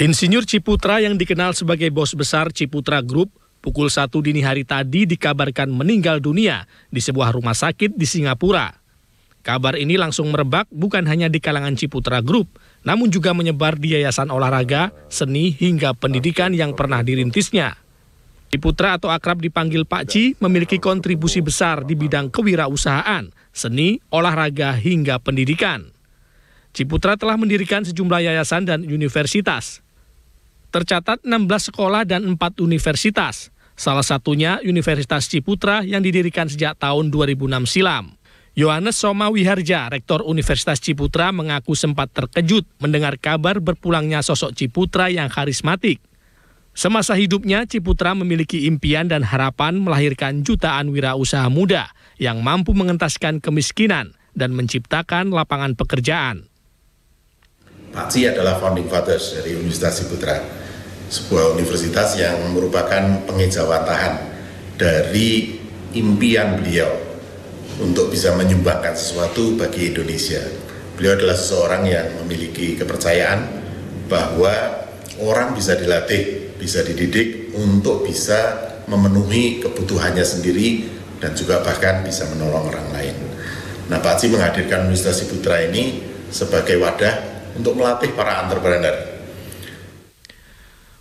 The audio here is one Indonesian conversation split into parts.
Insinyur Ciputra yang dikenal sebagai bos besar Ciputra Group pukul satu dini hari tadi dikabarkan meninggal dunia di sebuah rumah sakit di Singapura. Kabar ini langsung merebak bukan hanya di kalangan Ciputra Group, namun juga menyebar di yayasan olahraga, seni, hingga pendidikan yang pernah dirintisnya. Ciputra atau akrab dipanggil Pak Ci memiliki kontribusi besar di bidang kewirausahaan, seni, olahraga, hingga pendidikan. Ciputra telah mendirikan sejumlah yayasan dan universitas. Tercatat 16 sekolah dan 4 universitas, salah satunya Universitas Ciputra yang didirikan sejak tahun 2006 silam. Yohanes Soma Wiharja, Rektor Universitas Ciputra mengaku sempat terkejut mendengar kabar berpulangnya sosok Ciputra yang karismatik. Semasa hidupnya, Ciputra memiliki impian dan harapan melahirkan jutaan wirausaha muda yang mampu mengentaskan kemiskinan dan menciptakan lapangan pekerjaan. Paci adalah founding fathers dari Universitas Ciputra sebuah universitas yang merupakan pengejawantahan dari impian beliau untuk bisa menyumbangkan sesuatu bagi Indonesia. Beliau adalah seseorang yang memiliki kepercayaan bahwa orang bisa dilatih, bisa dididik untuk bisa memenuhi kebutuhannya sendiri dan juga bahkan bisa menolong orang lain. Nah, Pak Haji menghadirkan Universitas Putra ini sebagai wadah untuk melatih para entrepreneur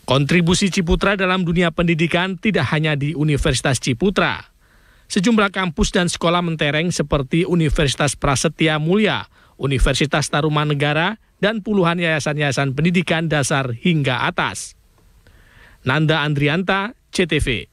Kontribusi Ciputra dalam dunia pendidikan tidak hanya di Universitas Ciputra. Sejumlah kampus dan sekolah mentereng seperti Universitas Prasetya Mulia, Universitas Tarumanegara, dan puluhan yayasan-yayasan pendidikan dasar hingga atas. Nanda Andrianta, CTV.